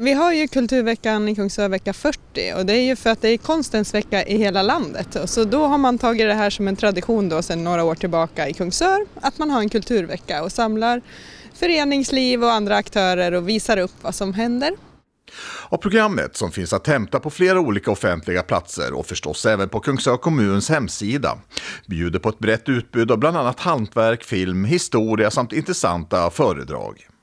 Vi har ju Kulturveckan i Kungsör vecka 40 och det är ju för att det är konstens vecka i hela landet. Så då har man tagit det här som en tradition då sedan några år tillbaka i Kungsör att man har en kulturvecka och samlar föreningsliv och andra aktörer och visar upp vad som händer. Och programmet som finns att hämta på flera olika offentliga platser och förstås även på Kungsör kommuns hemsida bjuder på ett brett utbud av bland annat hantverk, film, historia samt intressanta föredrag.